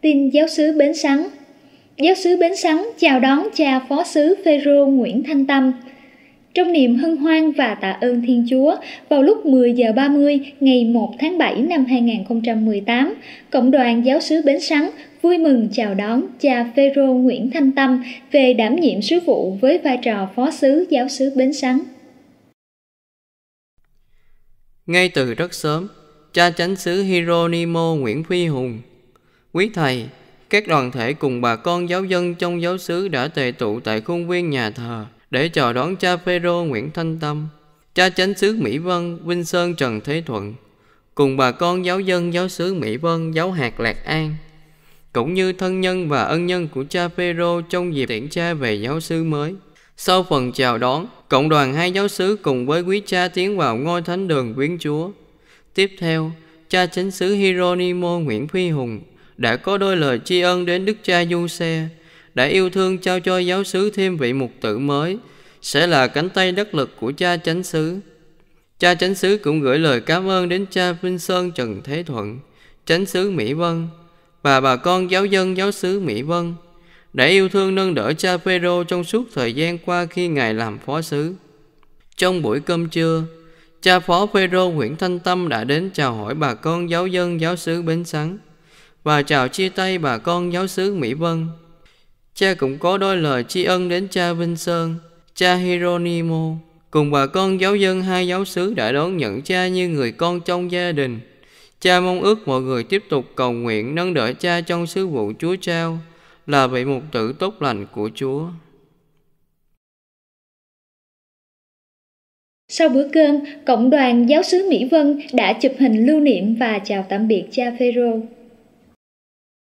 tin giáo sứ Bến Sắn. Giáo sứ Bến Sắn chào đón cha phó sứ Phêrô Nguyễn Thanh Tâm. Trong niềm hân hoan và tạ ơn Thiên Chúa, vào lúc 10 giờ 30 ngày 1 tháng 7 năm 2018, Cộng đoàn Giáo sứ Bến Sắn vui mừng chào đón cha Phêrô Nguyễn Thanh Tâm về đảm nhiệm sứ vụ với vai trò phó sứ giáo sứ Bến Sắn. Ngay từ rất sớm, cha chánh xứ Hieronymo Nguyễn Phi Hùng Quý thầy, các đoàn thể cùng bà con giáo dân trong giáo xứ đã tề tụ tại khuôn viên nhà thờ để chào đón cha Phêrô Nguyễn Thanh Tâm, cha chánh xứ Mỹ Vân Vinh Sơn Trần Thế Thuận, cùng bà con giáo dân giáo xứ Mỹ Vân giáo hạt Lạc An, cũng như thân nhân và ân nhân của cha Phêrô trong dịp tiễn cha về giáo xứ mới. Sau phần chào đón, cộng đoàn hai giáo xứ cùng với quý cha tiến vào ngôi thánh đường quyến Chúa. Tiếp theo, cha chánh xứ Hieronimo Nguyễn Phi Hùng đã có đôi lời tri ân đến đức cha du xe đã yêu thương trao cho giáo sứ thêm vị mục tử mới sẽ là cánh tay đắc lực của cha chánh xứ cha chánh xứ cũng gửi lời cảm ơn đến cha vinh sơn trần thế thuận chánh xứ mỹ vân và bà con giáo dân giáo xứ mỹ vân đã yêu thương nâng đỡ cha Phêrô trong suốt thời gian qua khi ngài làm phó sứ. Trong buổi cơm trưa, cha phó Phêrô Nguyễn Thanh Tâm đã đến chào hỏi bà con giáo dân giáo xứ Bến Sắn và chào chia tay bà con giáo sứ Mỹ Vân. Cha cũng có đôi lời tri ân đến cha Vinh Sơn, cha Hieronimo, cùng bà con giáo dân hai giáo sứ đã đón nhận cha như người con trong gia đình. Cha mong ước mọi người tiếp tục cầu nguyện nâng đỡ cha trong sứ vụ Chúa trao, là vị mục tử tốt lành của Chúa. Sau bữa cơm, Cộng đoàn Giáo sứ Mỹ Vân đã chụp hình lưu niệm và chào tạm biệt cha Phêrô.